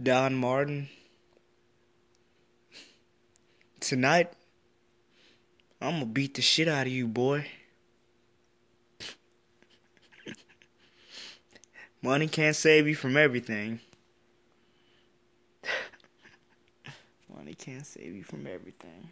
Don Martin. Tonight, I'm gonna beat the shit out of you, boy. Money can't save you from everything. Money can't save you from everything.